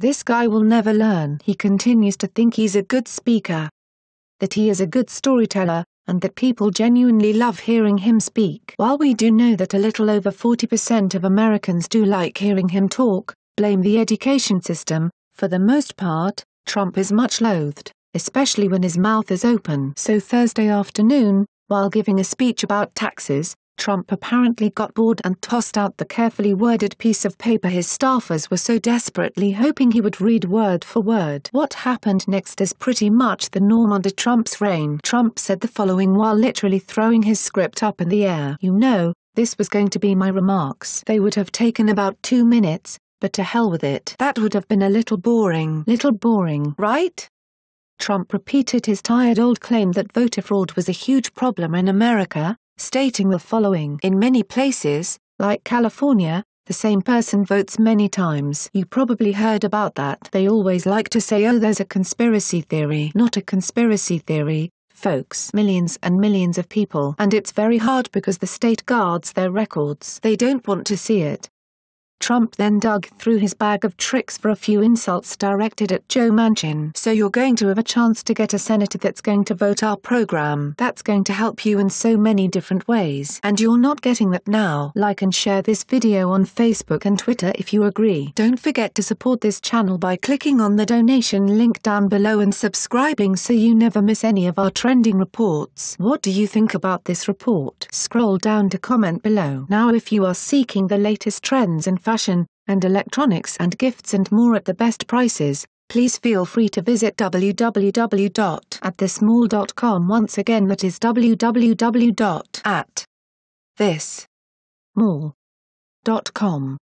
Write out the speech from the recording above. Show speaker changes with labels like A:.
A: This guy will never learn. He continues to think he's a good speaker, that he is a good storyteller, and that people genuinely love hearing him speak. While we do know that a little over 40% of Americans do like hearing him talk, blame the education system, for the most part, Trump is much loathed, especially when his mouth is open. So Thursday afternoon, while giving a speech about taxes, Trump apparently got bored and tossed out the carefully worded piece of paper his staffers were so desperately hoping he would read word for word. What happened next is pretty much the norm under Trump's reign. Trump said the following while literally throwing his script up in the air. You know, this was going to be my remarks. They would have taken about two minutes, but to hell with it. That would have been a little boring. Little boring, right? Trump repeated his tired old claim that voter fraud was a huge problem in America, stating the following In many places, like California, the same person votes many times. You probably heard about that. They always like to say, oh, there's a conspiracy theory. Not a conspiracy theory, folks. Millions and millions of people. And it's very hard because the state guards their records. They don't want to see it. Trump then dug through his bag of tricks for a few insults directed at Joe Manchin. So you're going to have a chance to get a senator that's going to vote our program. That's going to help you in so many different ways. And you're not getting that now. Like and share this video on Facebook and Twitter if you agree. Don't forget to support this channel by clicking on the donation link down below and subscribing so you never miss any of our trending reports. What do you think about this report? Scroll down to comment below. Now if you are seeking the latest trends and fashion, and electronics and gifts and more at the best prices, please feel free to visit www.atthismall.com once again that is www.atthismall.com.